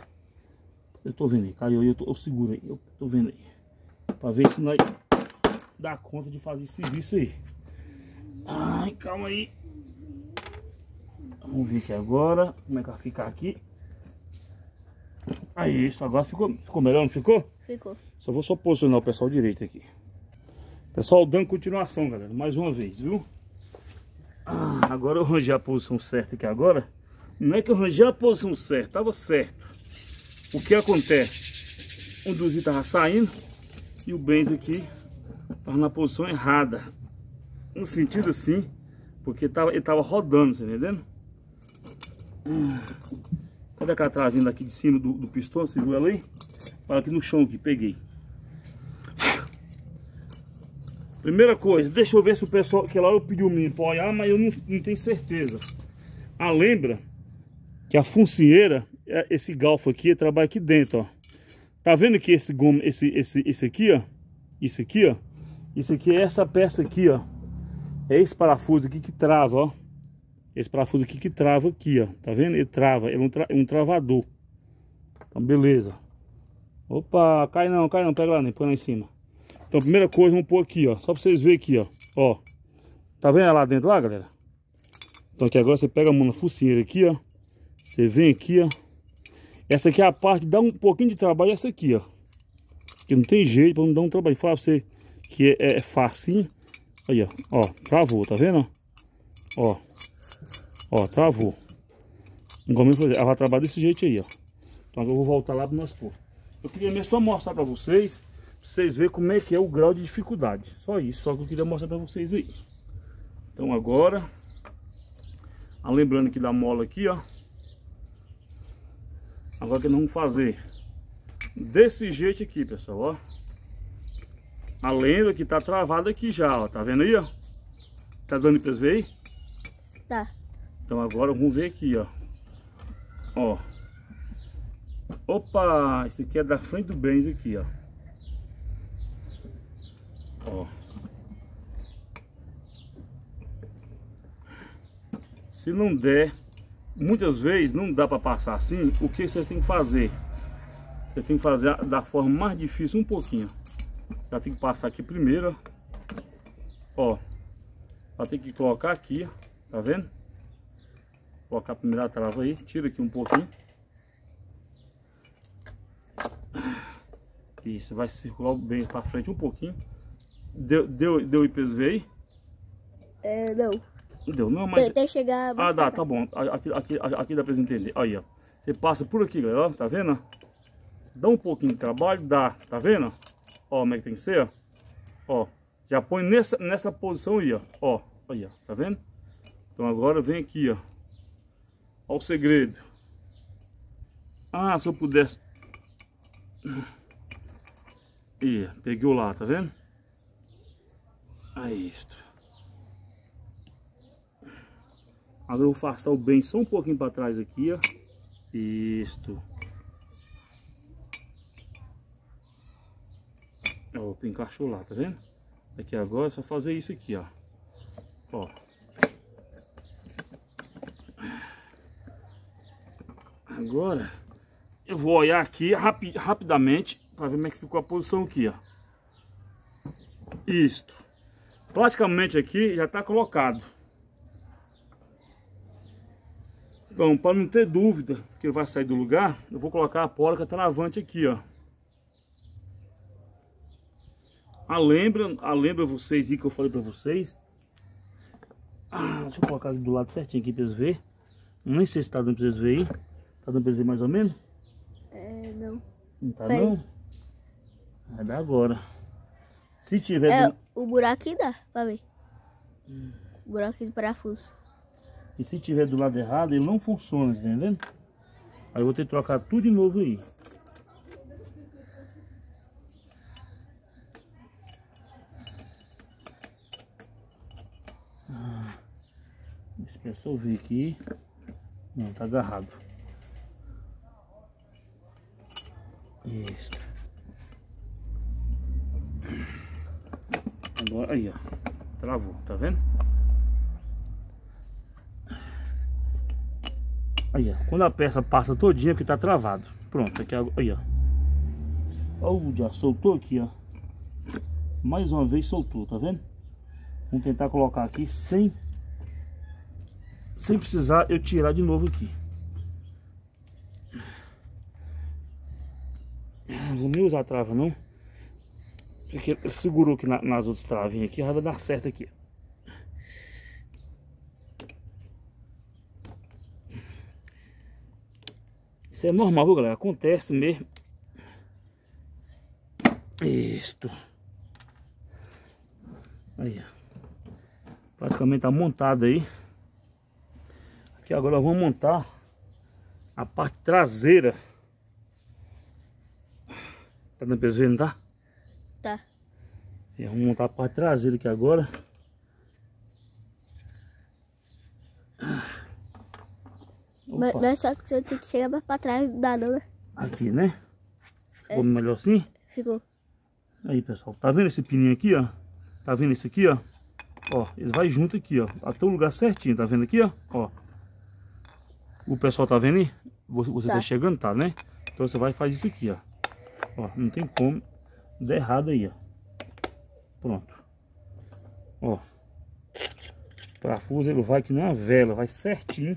Eu tô vendo aí, caiu eu, tô, eu seguro aí, eu tô vendo aí. Pra ver se nós dá conta de fazer esse serviço aí. Ai, calma aí. Vamos ver aqui agora, como é que vai ficar aqui. Aí, isso agora ficou, ficou melhor, não ficou? Ficou. Só vou só posicionar o pessoal direito aqui. Pessoal, dando continuação, galera, mais uma vez, viu? Ah, agora eu arranjei a posição certa aqui agora. Não é que eu arranjei a posição certa, Tava certo. O que acontece? O dos tava saindo e o Benz aqui tava na posição errada. No sentido assim, porque tava, ele estava rodando, você tá entendendo? Ah, cadê aquela travinha aqui de cima do, do pistão? Você viu ela aí? Fala aqui no chão que peguei. Primeira coisa, deixa eu ver se o pessoal que lá eu pedi o menino para olhar, mas eu não, não tenho certeza. A ah, lembra que a funcinheira, é, esse galfo aqui, trabalha aqui dentro, ó. Tá vendo que esse gomo, esse, esse, esse aqui, ó, isso aqui, ó, isso aqui é essa peça aqui, ó, é esse parafuso aqui que trava, ó, esse parafuso aqui que trava aqui, ó, tá vendo? Ele trava, ele é um, tra um travador. Então, beleza. Opa, cai não, cai não, pega lá, nem né? põe lá em cima. Então, primeira coisa, vamos pôr aqui, ó, só pra vocês verem aqui, ó, ó, tá vendo lá dentro lá, galera? Então aqui agora você pega a mão na focinheira aqui, ó, você vem aqui, ó. Essa aqui é a parte que dá um pouquinho de trabalho, essa aqui, ó. Que não tem jeito pra não dar um trabalho. Fala pra você que é, é facinho. Aí, ó. Ó, travou, tá vendo? Ó. Ó, travou. Igualmente fazer. Ela vai trabalhar desse jeito aí, ó. Então agora eu vou voltar lá pro nosso povo. Eu queria mesmo só mostrar pra vocês, pra vocês verem como é que é o grau de dificuldade. Só isso, só que eu queria mostrar pra vocês aí. Então agora, ah, lembrando que da mola aqui, ó. Agora que nós vamos fazer desse jeito aqui, pessoal, ó. A lenda que tá travada aqui já, ó. Tá vendo aí, ó? Tá dando pra ver aí? Tá. Então agora vamos ver aqui, ó. Ó. Opa, esse aqui é da frente do Benz aqui, ó. Ó. Se não der muitas vezes não dá para passar assim, o que você tem que fazer? Você tem que fazer da forma mais difícil um pouquinho. Você tem que passar aqui primeiro, ó. Ela tem que colocar aqui, tá vendo? Colocar a primeira trava aí, tira aqui um pouquinho. Isso, vai circular bem para frente um pouquinho. Deu, deu, deu IPSV aí? É, não. Deu, não, mas... Até chegar... Ah, dá, tá bom. Aqui, aqui, aqui dá pra você entender. Aí, ó. Você passa por aqui, galera, ó, tá vendo? Dá um pouquinho de trabalho, dá, tá vendo? Ó, como é que tem que ser, ó. Ó, já põe nessa, nessa posição aí, ó. Ó, aí, ó, tá vendo? Então agora vem aqui, ó. Ó o segredo. Ah, se eu pudesse... Ih, peguei o lá, tá vendo? É isso Agora eu vou afastar o bem só um pouquinho para trás aqui, ó. Isto. Opa, encaixou lá, tá vendo? Aqui agora é só fazer isso aqui, ó. Ó. Agora eu vou olhar aqui rapi rapidamente para ver como é que ficou a posição aqui, ó. Isto. Praticamente aqui já tá colocado. Então, para não ter dúvida que vai sair do lugar, eu vou colocar a porca travante aqui, ó. A lembra, a lembra vocês aí que eu falei para vocês. Ah, deixa eu colocar do lado certinho aqui para vocês verem. Nem sei se tá dando para vocês verem. Tá dando para vocês verem mais ou menos? É, não. Não tá não? Vai é dar agora. Se tiver... É, o buraco dá para ver. Hum. O buraco do parafuso. E se tiver do lado errado, ele não funciona, tá entendendo? Aí eu vou ter que trocar tudo de novo aí. Deixa eu ver aqui. Não, tá agarrado. Isso. Agora aí, ó. Travou, tá vendo? Aí, ó. Quando a peça passa todinha, é porque tá travado. Pronto, aqui é aí, ó. o já soltou aqui, ó. Mais uma vez soltou, tá vendo? Vamos tentar colocar aqui sem sem precisar eu tirar de novo aqui. Não vou nem usar a trava não. Porque segurou aqui na, nas outras travinhas aqui, vai dar certo aqui. Isso é normal, viu, galera? Acontece mesmo. Isto. Aí, ó. Praticamente tá montado aí. Aqui agora vamos montar a parte traseira. Tá dando pra vocês verem, tá? Tá. E vamos montar a parte traseira aqui agora. Mas, mas, só que você tem que chegar mais pra trás, da dá Aqui, né? É. Ficou é. melhor assim? Ficou. Aí, pessoal, tá vendo esse pininho aqui, ó? Tá vendo esse aqui, ó? Ó, ele vai junto aqui, ó. Até o lugar certinho, tá vendo aqui, ó? Ó. O pessoal tá vendo aí? Você, você tá. tá chegando, tá, né? Então você vai e faz isso aqui, ó. Ó, não tem como dar errado aí, ó. Pronto. Ó. Parafuso, ele vai que nem uma vela, vai certinho.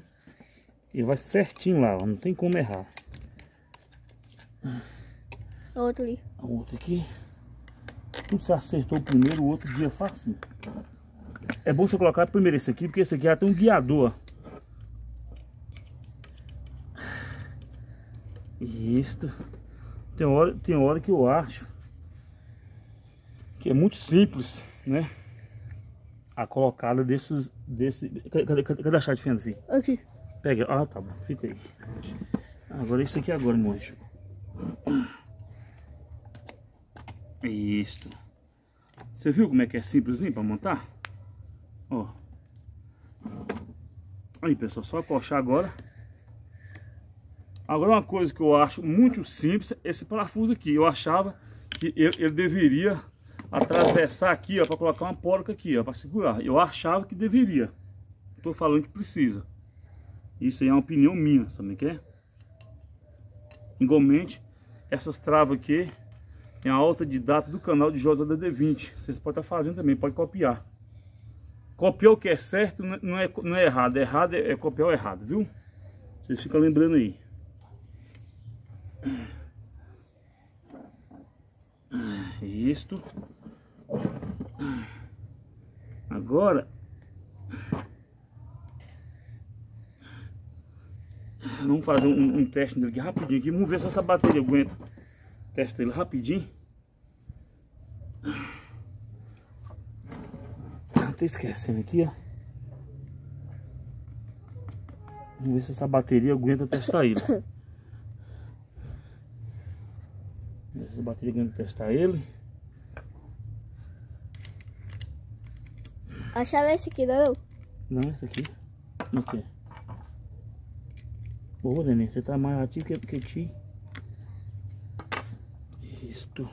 Ele vai certinho lá, ó, não tem como errar. Outro ali. Outro aqui. Tudo se acertou o primeiro, o outro dia é fácil É bom você colocar primeiro esse aqui, porque esse aqui já é tem um guiador. Isto. Tem hora, tem hora que eu acho que é muito simples, né? A colocada desses... Desse... Cadê, cadê, cadê a chave de fenda, filho? Aqui. Pega, ah tá bom, fica aí. Ah, agora isso aqui é agora, meu anjo. Você viu como é que é simplesinho para montar? Ó. Aí, pessoal, só coxar agora. Agora uma coisa que eu acho muito simples, é esse parafuso aqui, eu achava que ele, ele deveria atravessar aqui, ó, para colocar uma porca aqui, ó, para segurar. Eu achava que deveria. Estou falando que precisa. Isso aí é uma opinião minha, sabe que é? Igualmente, essas travas aqui é a alta didata do canal de José DD20. Vocês podem estar tá fazendo também, pode copiar. Copiar o que é certo é, não é, não é errado. Errado é, é copiar o errado, viu? Vocês ficam lembrando aí. Isto. Agora, Vamos fazer um, um teste nele aqui rapidinho aqui. Vamos ver se essa bateria aguenta. Testa ele rapidinho. Ah, tô esquecendo aqui, ó. Vamos ver se essa bateria aguenta testar ele. Vamos ver se essa bateria aguenta testar ele. é esse aqui, é não? Não, esse aqui. Não é? Ô, neném, você tá mais ativo que, que ti. Isto.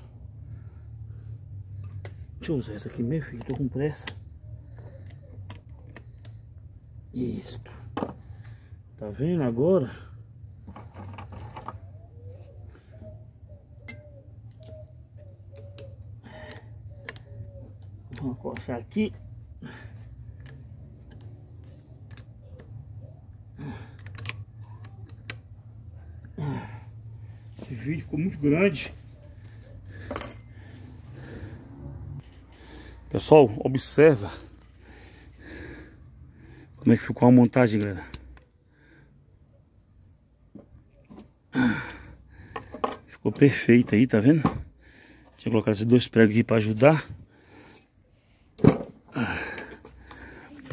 Deixa eu usar essa aqui mesmo, filho. Tô com pressa. Isto. Tá vendo agora? Vamos colocar aqui. vídeo ficou muito grande. Pessoal, observa como é que ficou a montagem, galera. Ficou perfeita aí, tá vendo? Tinha colocado esses dois pregos aqui para ajudar.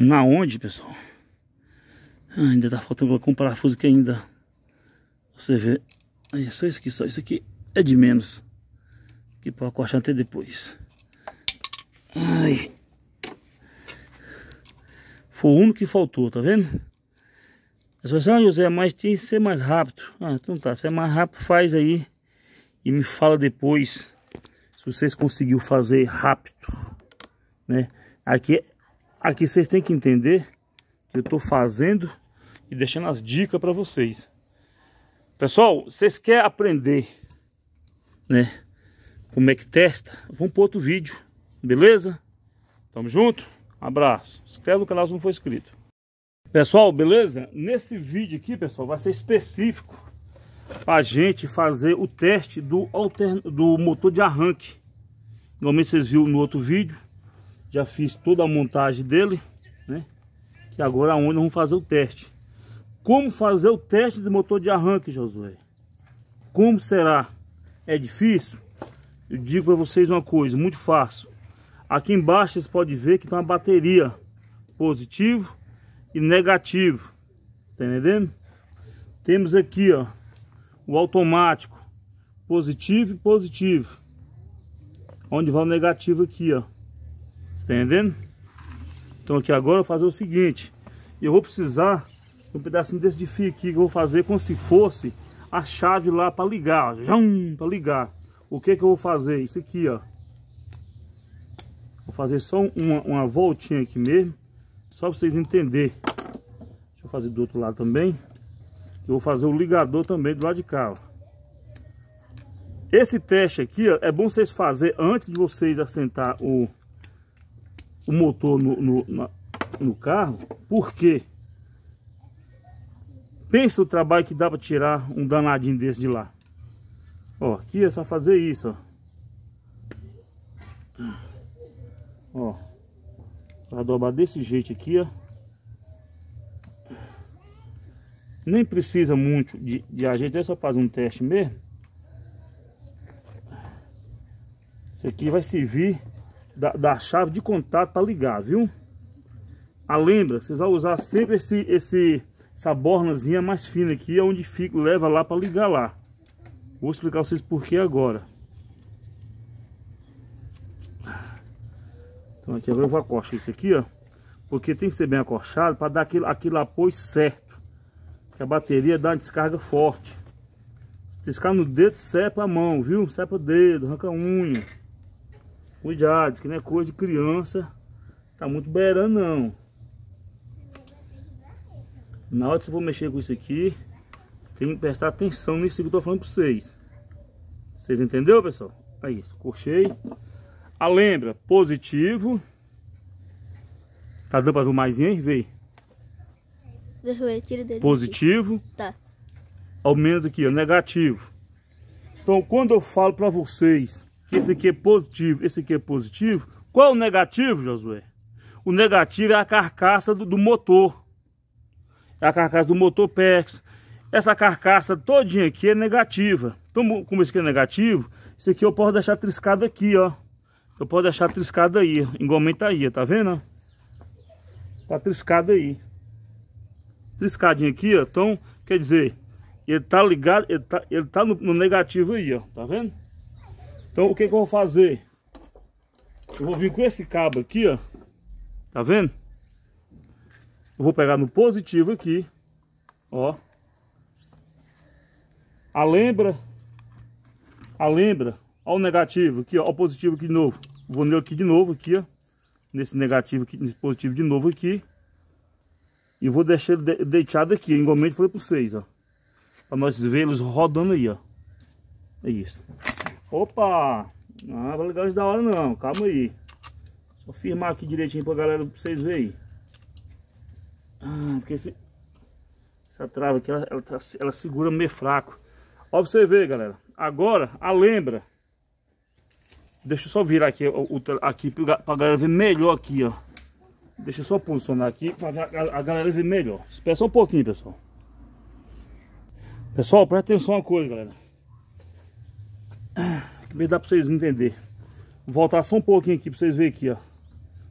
Na onde, pessoal? Ah, ainda tá faltando colocar um parafuso aqui ainda. Você vê Aí, só isso aqui, só isso aqui é de menos. Que pode cortar até depois. Ai. Foi o único que faltou, tá vendo? Mas você, ah, José, mas tem que ser mais rápido. Ah, então tá, se é mais rápido, faz aí. E me fala depois se vocês conseguiram fazer rápido, né? Aqui, aqui vocês têm que entender que eu tô fazendo e deixando as dicas para vocês. Pessoal, vocês querem aprender, né? Como é que testa? Vamos para outro vídeo, beleza? Tamo junto, abraço. Inscreve no canal se não for inscrito. Pessoal, beleza? Nesse vídeo aqui, pessoal, vai ser específico para gente fazer o teste do, altern... do motor de arranque. Igualmente vocês viram no outro vídeo, já fiz toda a montagem dele, né? Que agora é onde vamos fazer o teste. Como fazer o teste de motor de arranque, Josué? Como será? É difícil? Eu digo para vocês uma coisa, muito fácil. Aqui embaixo vocês podem ver que tem uma bateria positivo e negativo. Tá entendendo? Temos aqui, ó, o automático positivo e positivo. Onde vai o negativo aqui, ó. Tá entendendo? Então aqui agora eu vou fazer o seguinte. Eu vou precisar um pedacinho desse de fio aqui que eu vou fazer como se fosse a chave lá para ligar, para ligar. O que que eu vou fazer? Isso aqui, ó. Vou fazer só uma, uma voltinha aqui mesmo, só para vocês entenderem. Deixa eu fazer do outro lado também. Eu vou fazer o ligador também do lado de cá, ó. Esse teste aqui, ó, é bom vocês fazer antes de vocês assentar o, o motor no, no, na, no carro. Por quê? Pensa o trabalho que dá para tirar um danadinho desse de lá. Ó, aqui é só fazer isso, ó. Ó. Pra dobrar desse jeito aqui, ó. Nem precisa muito de, de ajeito, é só fazer um teste mesmo. Isso aqui vai servir da, da chave de contato para ligar, viu? A ah, lembra, vocês vão usar sempre esse... esse essa bornazinha mais fina aqui é onde fica, leva lá para ligar lá. Vou explicar vocês por que agora. Então aqui agora eu vou acostar isso aqui, ó. Porque tem que ser bem acochado para dar aquele, aquele apoio certo. Que a bateria dá uma descarga forte. Se descar no dedo, sepa a mão, viu? Sepa o dedo, arranca a unha. Cuidado, que não é coisa de criança. Tá muito beirando não. Na hora que você for mexer com isso aqui, tem que prestar atenção nisso que eu estou falando para vocês. Vocês entenderam, pessoal? É isso, cochei. A ah, lembra, positivo. Tá dando para ver mais, hein? Vê Deixa eu ver, tira dele. Positivo. Aqui. Tá. Ao menos aqui, ó, negativo. Então, quando eu falo para vocês que esse aqui é positivo, esse aqui é positivo, qual é o negativo, Josué? O negativo é a carcaça do, do motor a carcaça do motor PEX. Essa carcaça todinha aqui é negativa. Então, como esse aqui é negativo, isso aqui eu posso deixar triscado aqui, ó. Eu posso deixar triscado aí, igualmente tá aí, tá vendo? Tá triscado aí. Triscadinho aqui, ó. Então, quer dizer, ele tá ligado, ele tá, ele tá no, no negativo aí, ó. Tá vendo? Então, o que que eu vou fazer? Eu vou vir com esse cabo aqui, ó. Tá vendo? Eu vou pegar no positivo aqui, ó. A lembra, a lembra, ó o negativo aqui, ó, o positivo aqui de novo. Vou nele aqui de novo, aqui, ó. Nesse negativo aqui, nesse positivo de novo aqui. E vou deixar ele deitado aqui, igualmente falei para vocês, ó. Para nós vê-los rodando aí, ó. É isso. Opa! Ah, não vai legal isso da hora não, calma aí. Só firmar aqui direitinho pra galera, pra vocês verem. Ah, porque esse, essa trava aqui, ela, ela, tá, ela segura meio fraco. Ó você ver, galera. Agora, a lembra. Deixa eu só virar aqui, o, o, aqui pra, pra galera ver melhor aqui, ó. Deixa eu só posicionar aqui pra a, a galera ver melhor. Espera só um pouquinho, pessoal. Pessoal, presta atenção uma coisa, galera. Ah, que dá pra vocês entenderem. Vou voltar só um pouquinho aqui pra vocês verem aqui, ó.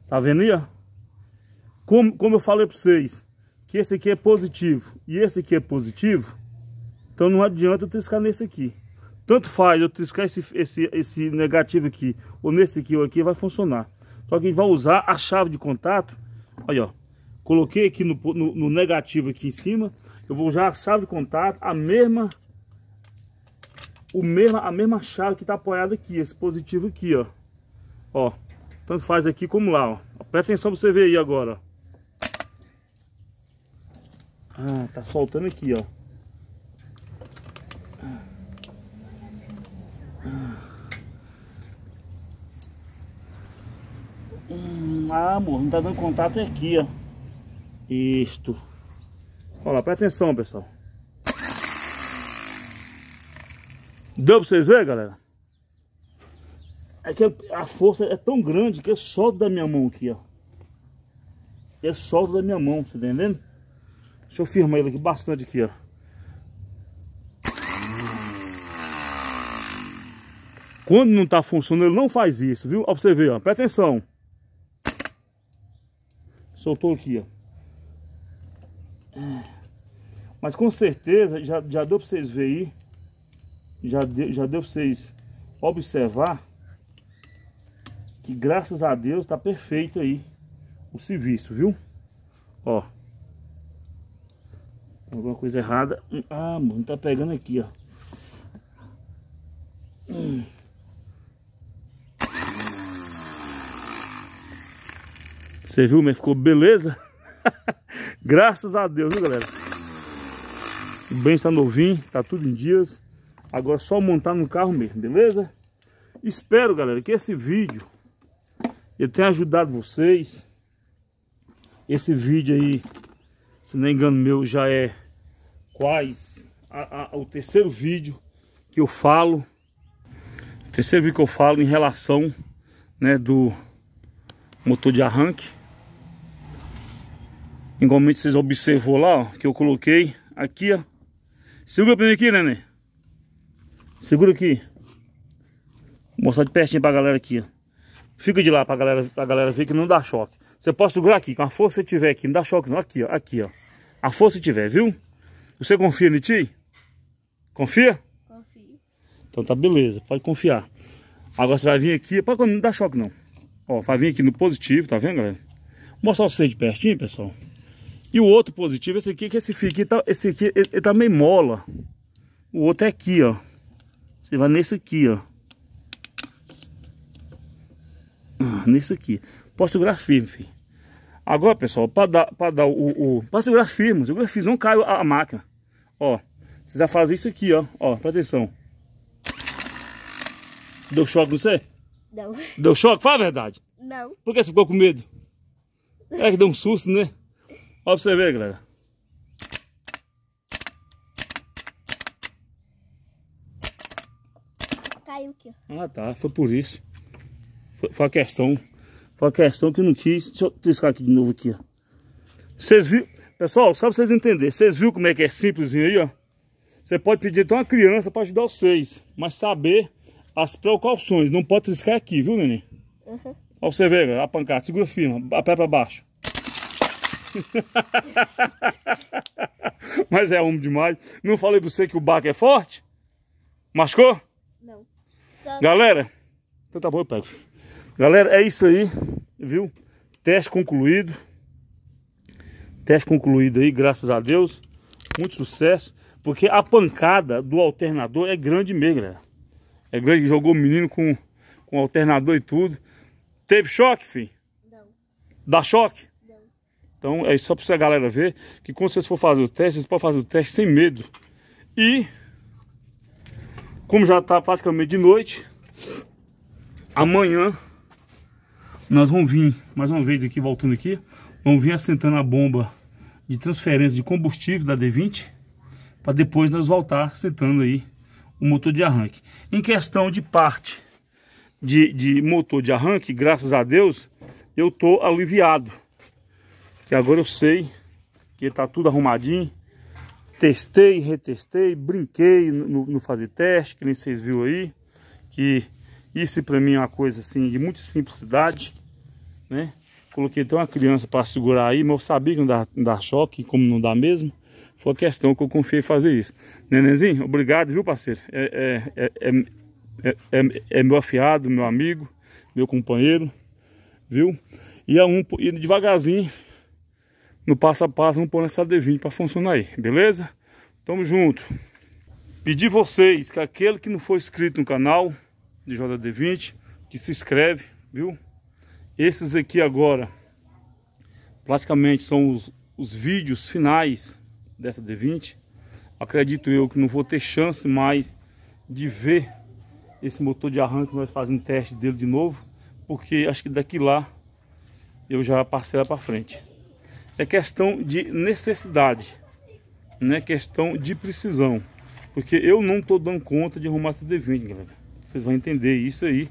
Tá vendo aí, ó? Como, como eu falei para vocês, que esse aqui é positivo e esse aqui é positivo, então não adianta eu triscar nesse aqui. Tanto faz eu triscar esse, esse, esse negativo aqui ou nesse aqui ou aqui, vai funcionar. Só que a gente vai usar a chave de contato, aí ó, coloquei aqui no, no, no negativo aqui em cima, eu vou usar a chave de contato, a mesma o mesmo, a mesma chave que está apoiada aqui, esse positivo aqui, ó. Ó, tanto faz aqui como lá, ó. Presta atenção para você ver aí agora, ó. Ah, tá soltando aqui, ó. ah, ah amor, não tá dando contato é aqui, ó. Isto. Olha lá, presta atenção, pessoal. Deu pra vocês verem, galera? É que a força é tão grande que eu é solto da minha mão aqui, ó. Eu é solto da minha mão, tá entendendo? Deixa eu firmar ele aqui bastante aqui, ó. Quando não tá funcionando, ele não faz isso, viu? Ó, pra você ver, ó. Presta atenção. Soltou aqui, ó. Mas com certeza, já, já deu pra vocês verem aí. Já, de, já deu pra vocês observar. Que graças a Deus tá perfeito aí o serviço, viu? Ó. Alguma coisa errada. Ah, mano, tá pegando aqui, ó. Você viu, mas ficou beleza? Graças a Deus, viu, galera? O bem está novinho, tá tudo em dias. Agora é só montar no carro mesmo, beleza? Espero, galera, que esse vídeo eu tenha ajudado vocês. Esse vídeo aí, se não me engano meu, já é quais a, a, o terceiro vídeo que eu falo, terceiro vídeo que eu falo em relação né, do motor de arranque. Igualmente vocês observou lá, ó, que eu coloquei aqui, ó. Segura pra mim aqui, Nenê. Né? Segura aqui. Vou mostrar de pertinho pra galera aqui, ó. Fica de lá pra galera, pra galera ver que não dá choque. Você pode segurar aqui, com a força que tiver aqui, não dá choque não. Aqui, ó, aqui, ó. A força que tiver, viu? Você confia em ti? Confia? Confio. Então tá beleza, pode confiar. Agora você vai vir aqui, quando não dá choque não. Ó, vai vir aqui no positivo, tá vendo, galera? Vou mostrar você de pertinho, pessoal. E o outro positivo, esse aqui, que esse fio aqui, tá, esse aqui, ele, ele tá meio mola. O outro é aqui, ó. Você vai nesse aqui, ó. Ah, nesse aqui. Posso segurar firme, filho. Agora, pessoal, para dar, pra dar o, o... Para segurar firme, segurar firme, não cai a, a máquina. Ó, você já faz isso aqui, ó. Ó, presta atenção. Deu choque no você? Não. Deu choque? Fala a verdade. Não. Por que você ficou com medo? É que deu um susto, né? Ó pra você ver, galera. Caiu aqui. Ah, tá. Foi por isso. Foi, foi a questão. Foi a questão que eu não quis. Deixa eu triscar aqui de novo aqui, ó. Vocês viram... Pessoal, só pra vocês entenderem, vocês viram como é que é simplesinho aí, ó? Você pode pedir até uma criança pra ajudar vocês, mas saber as precauções, não pode triscar aqui, viu, neném? Uhum. Ó, você vê, a pancada, segura firme, a pé pra baixo. Mas é homem demais. Não falei pra você que o barco é forte? Machucou? Não. Só... Galera, então tá bom, eu pego. Galera, é isso aí, viu? Teste concluído. Teste concluído aí, graças a Deus. Muito sucesso. Porque a pancada do alternador é grande mesmo, galera. É grande, jogou o menino com, com o alternador e tudo. Teve choque, filho? Não. Dá choque? Não. Então é só pra você, galera ver que quando vocês for fazer o teste, vocês podem fazer o teste sem medo. E como já tá praticamente de noite, amanhã nós vamos vir mais uma vez aqui, voltando aqui, vamos vir assentando a bomba de transferência de combustível da D20 para depois nós voltar sentando aí o motor de arranque. Em questão de parte de, de motor de arranque, graças a Deus, eu tô aliviado. Que agora eu sei que tá tudo arrumadinho. Testei, retestei, brinquei no, no fazer teste, que nem vocês viram aí. Que isso para mim é uma coisa assim de muita simplicidade, né? Coloquei até uma criança para segurar aí, mas eu sabia que não dá, não dá choque, como não dá mesmo. Foi a questão que eu confiei fazer isso. Nenenzinho, obrigado, viu, parceiro? É, é, é, é, é meu afiado, meu amigo, meu companheiro, viu? E a um, e devagarzinho, no passo a passo, vamos pôr nessa D20 para funcionar aí, beleza? Tamo junto. Pedi vocês que aquele que não for inscrito no canal de JD20, que se inscreve, viu? Esses aqui agora, praticamente são os, os vídeos finais dessa D20. Acredito eu que não vou ter chance mais de ver esse motor de arranque, nós fazendo teste dele de novo, porque acho que daqui lá eu já parcela para frente. É questão de necessidade, não é questão de precisão, porque eu não tô dando conta de arrumar essa D20, galera. Vocês vão entender isso aí,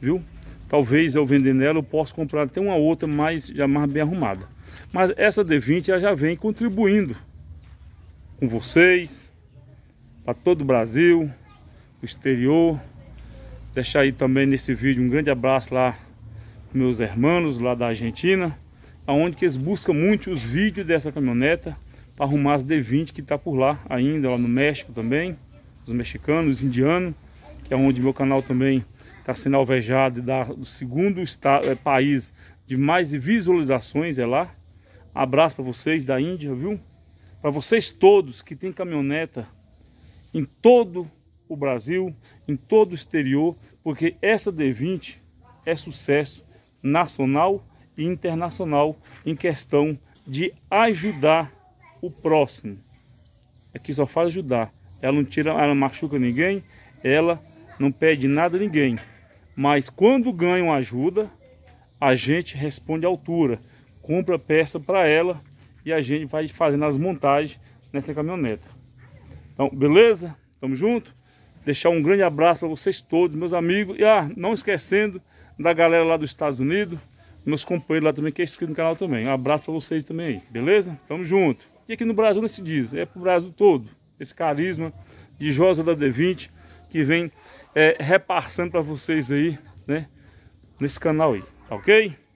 viu? Talvez eu vender nela eu possa comprar até uma outra mais, já mais bem arrumada. Mas essa D20 ela já vem contribuindo com vocês, para todo o Brasil, o exterior. Deixar aí também nesse vídeo um grande abraço lá meus irmãos lá da Argentina, aonde que eles buscam muito os vídeos dessa caminhoneta para arrumar as D20 que está por lá ainda, lá no México também, os mexicanos, os indianos, que é onde meu canal também está sendo alvejado e do segundo estado, é, eh, país de mais visualizações, é lá. Abraço para vocês da Índia, viu? Para vocês todos que têm caminhoneta em todo o Brasil, em todo o exterior, porque essa D20 é sucesso nacional e internacional em questão de ajudar o próximo. Aqui só faz ajudar. Ela não tira, ela não machuca ninguém, ela não pede nada a ninguém. Mas quando ganham ajuda, a gente responde à altura, compra peça para ela e a gente vai fazendo as montagens nessa caminhoneta. Então, beleza? Tamo junto? Deixar um grande abraço para vocês todos, meus amigos. E ah, não esquecendo da galera lá dos Estados Unidos, meus companheiros lá também que é inscrito no canal também. Um abraço para vocês também aí, beleza? Tamo junto. E aqui no Brasil não se diz, é pro Brasil todo. Esse carisma de Josa da D20 que vem é, repassando para vocês aí, né? Nesse canal aí, tá ok?